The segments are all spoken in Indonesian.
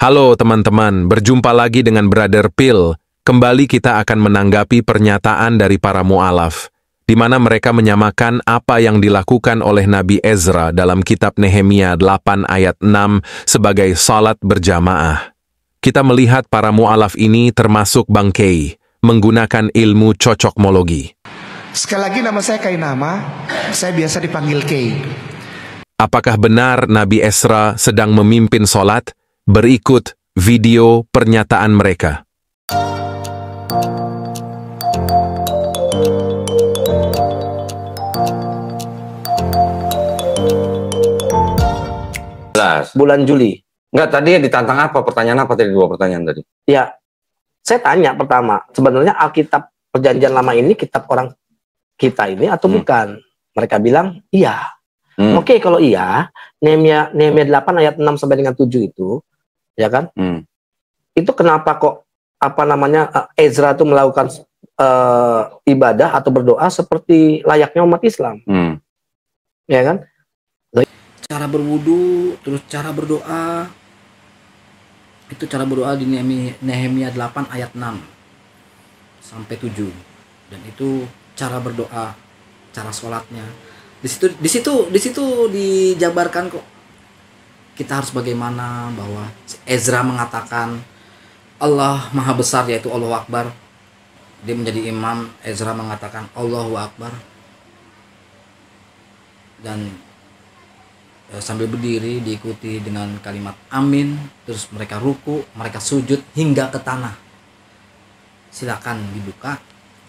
Halo teman-teman, berjumpa lagi dengan Brother Pil. Kembali kita akan menanggapi pernyataan dari para mu'alaf, di mana mereka menyamakan apa yang dilakukan oleh Nabi Ezra dalam kitab Nehemia 8 ayat 6 sebagai salat berjamaah. Kita melihat para mu'alaf ini termasuk Bang menggunakan ilmu cocokmologi. Sekali lagi nama saya Kainama, saya biasa dipanggil Kei. Apakah benar Nabi Ezra sedang memimpin solat Berikut video pernyataan mereka. Bulan Juli. Enggak, tadi ditantang apa? Pertanyaan apa tadi? Dua pertanyaan tadi. Ya, saya tanya pertama, sebenarnya Alkitab Perjanjian Lama ini kitab orang kita ini atau hmm. bukan? Mereka bilang, iya. Hmm. Oke, okay, kalau iya, Nehemia Nehemia 8 ayat 6 sampai dengan 7 itu ya kan? Hmm. Itu kenapa kok apa namanya eh, Ezra itu melakukan uh, ibadah atau berdoa seperti layaknya umat Islam, hmm. ya kan? Cara berwudu, terus cara berdoa, itu cara berdoa di Nehemia 8 ayat 6 sampai 7 dan itu cara berdoa cara sholatnya di situ di situ di situ dijabarkan kok kita harus bagaimana bahwa Ezra mengatakan Allah Maha Besar yaitu Allah Akbar dia menjadi imam Ezra mengatakan Allah Akbar dan e, sambil berdiri diikuti dengan kalimat amin terus mereka ruku mereka sujud hingga ke tanah silakan dibuka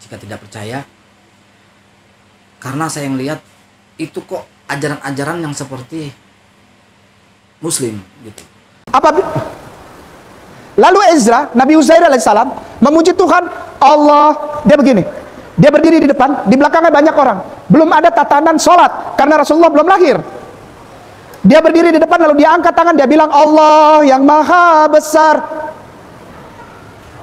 jika tidak percaya karena saya melihat itu kok ajaran-ajaran yang seperti Muslim gitu. Apa Lalu Ezra, Nabi Uzair alaihissalam memuji Tuhan Allah. Dia begini, dia berdiri di depan, di belakangnya banyak orang. Belum ada tatanan sholat karena Rasulullah belum lahir. Dia berdiri di depan lalu dia angkat tangan dia bilang Allah yang maha besar.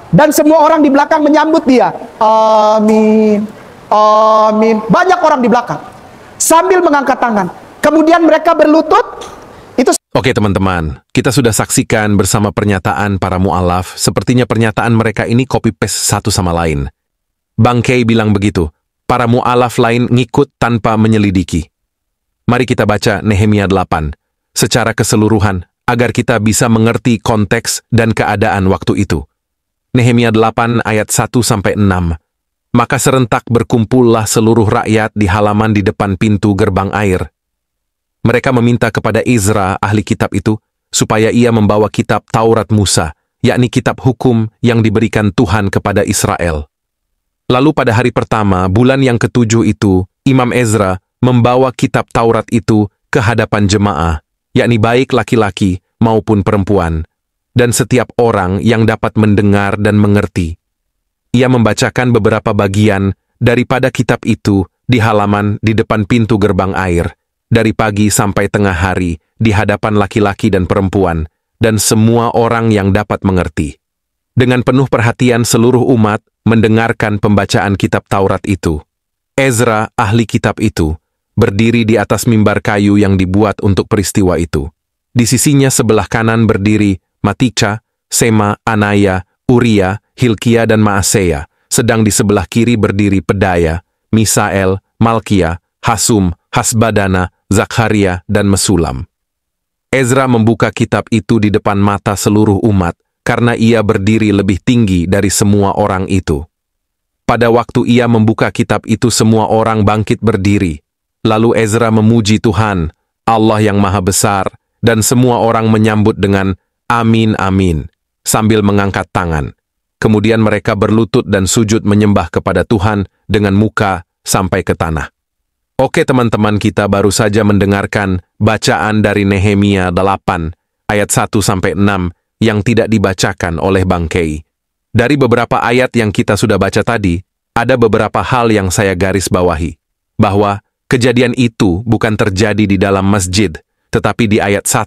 Dan semua orang di belakang menyambut dia. Amin. Amin. Banyak orang di belakang sambil mengangkat tangan. Kemudian mereka berlutut Oke teman-teman, kita sudah saksikan bersama pernyataan para mu'alaf, sepertinya pernyataan mereka ini copy-paste satu sama lain. Bang Kay bilang begitu, para mu'alaf lain ngikut tanpa menyelidiki. Mari kita baca Nehemia 8 secara keseluruhan agar kita bisa mengerti konteks dan keadaan waktu itu. Nehemia 8 ayat 1-6 Maka serentak berkumpullah seluruh rakyat di halaman di depan pintu gerbang air, mereka meminta kepada Ezra, ahli kitab itu, supaya ia membawa kitab Taurat Musa, yakni kitab hukum yang diberikan Tuhan kepada Israel. Lalu pada hari pertama, bulan yang ketujuh itu, Imam Ezra membawa kitab Taurat itu ke hadapan jemaah, yakni baik laki-laki maupun perempuan, dan setiap orang yang dapat mendengar dan mengerti. Ia membacakan beberapa bagian daripada kitab itu di halaman di depan pintu gerbang air, dari pagi sampai tengah hari di hadapan laki-laki dan perempuan, dan semua orang yang dapat mengerti. Dengan penuh perhatian seluruh umat mendengarkan pembacaan kitab Taurat itu. Ezra, ahli kitab itu, berdiri di atas mimbar kayu yang dibuat untuk peristiwa itu. Di sisinya sebelah kanan berdiri Matika, Sema, Anaya, Uria, Hilkia dan Maaseya, sedang di sebelah kiri berdiri Pedaya, Misael, Malkia, Hasum, Hasbadana, Zakaria, dan Mesulam. Ezra membuka kitab itu di depan mata seluruh umat karena ia berdiri lebih tinggi dari semua orang itu. Pada waktu ia membuka kitab itu semua orang bangkit berdiri. Lalu Ezra memuji Tuhan, Allah yang maha besar, dan semua orang menyambut dengan Amin Amin, sambil mengangkat tangan. Kemudian mereka berlutut dan sujud menyembah kepada Tuhan dengan muka sampai ke tanah. Oke teman-teman kita baru saja mendengarkan bacaan dari Nehemia 8 ayat 1 sampai 6 yang tidak dibacakan oleh Bang Kei. Dari beberapa ayat yang kita sudah baca tadi, ada beberapa hal yang saya garis bawahi, bahwa kejadian itu bukan terjadi di dalam masjid, tetapi di ayat 1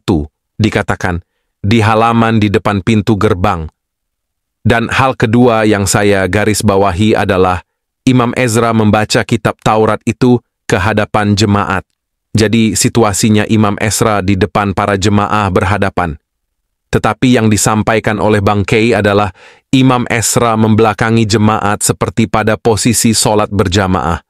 dikatakan di halaman di depan pintu gerbang. Dan hal kedua yang saya garis bawahi adalah Imam Ezra membaca kitab Taurat itu ke hadapan jemaat. Jadi situasinya Imam Esra di depan para jemaah berhadapan. Tetapi yang disampaikan oleh Bang Kei adalah Imam Esra membelakangi jemaat seperti pada posisi sholat berjamaah.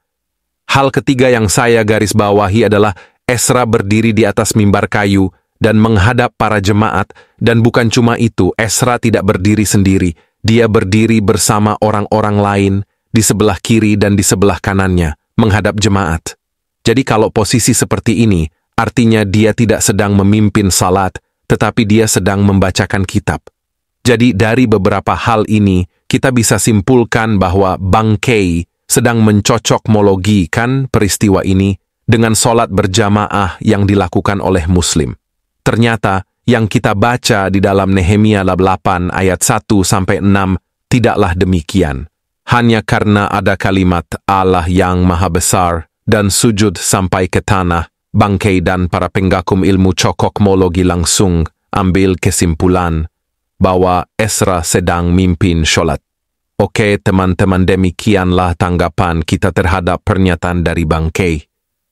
Hal ketiga yang saya garis bawahi adalah Esra berdiri di atas mimbar kayu dan menghadap para jemaat dan bukan cuma itu, Esra tidak berdiri sendiri. Dia berdiri bersama orang-orang lain di sebelah kiri dan di sebelah kanannya menghadap jemaat. Jadi kalau posisi seperti ini, artinya dia tidak sedang memimpin salat, tetapi dia sedang membacakan kitab. Jadi dari beberapa hal ini, kita bisa simpulkan bahwa Bang Kei sedang mencocokmologikan peristiwa ini dengan solat berjamaah yang dilakukan oleh Muslim. Ternyata, yang kita baca di dalam Nehemia 8 ayat 1-6 tidaklah demikian hanya karena ada kalimat Allah yang maha besar dan sujud sampai ke tanah, bangkai dan para penggakum ilmu cokokmologi langsung ambil kesimpulan bahwa Esra sedang mimpin sholat. Oke teman-teman demikianlah tanggapan kita terhadap pernyataan dari bangkai.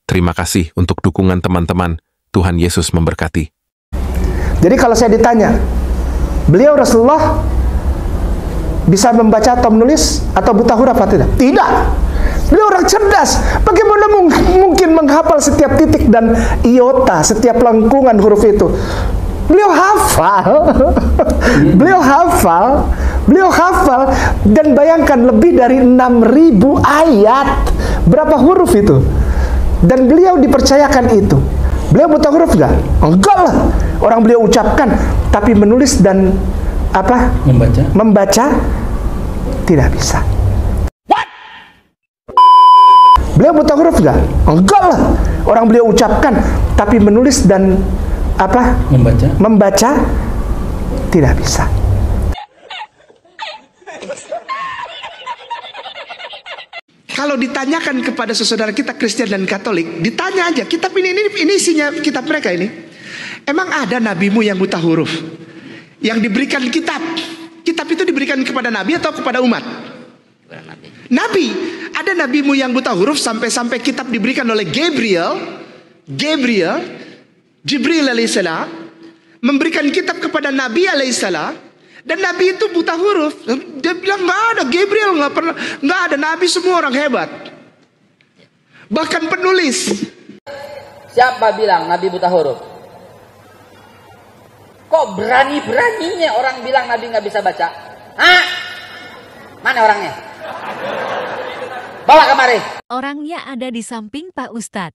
Terima kasih untuk dukungan teman-teman. Tuhan Yesus memberkati. Jadi kalau saya ditanya, beliau Rasulullah bisa membaca atau menulis atau buta huruf atau tidak? Tidak. Beliau orang cerdas. Bagaimana mungkin menghafal setiap titik dan iota, setiap lengkungan huruf itu? Beliau hafal. beliau hafal. Beliau hafal dan bayangkan lebih dari 6000 ayat. Berapa huruf itu? Dan beliau dipercayakan itu. Beliau buta huruf enggak? Enggak lah. Orang beliau ucapkan tapi menulis dan apa? Membaca. Membaca tidak bisa. What? Beliau buta huruf nggak? Enggak lah. Orang beliau ucapkan, tapi menulis dan apa? Membaca. Membaca tidak bisa. Kalau ditanyakan kepada saudara kita Kristen dan Katolik, ditanya aja kitab ini ini ini isinya kitab mereka ini. Emang ada nabimu yang buta huruf? yang diberikan kitab. Kitab itu diberikan kepada nabi atau kepada umat? Nabi. nabi. Ada nabimu yang buta huruf sampai-sampai kitab diberikan oleh Gabriel. Gabriel, Jibril alaihissalam memberikan kitab kepada nabi alaihissalam. Dan nabi itu buta huruf. Dia bilang nggak ada Gabriel nggak pernah nggak ada nabi semua orang hebat. Bahkan penulis. Siapa bilang nabi buta huruf? kok berani-beraninya orang bilang Nabi nggak bisa baca. Hah? Mana orangnya? Bawa kemari. Orangnya ada di samping Pak Ustadz.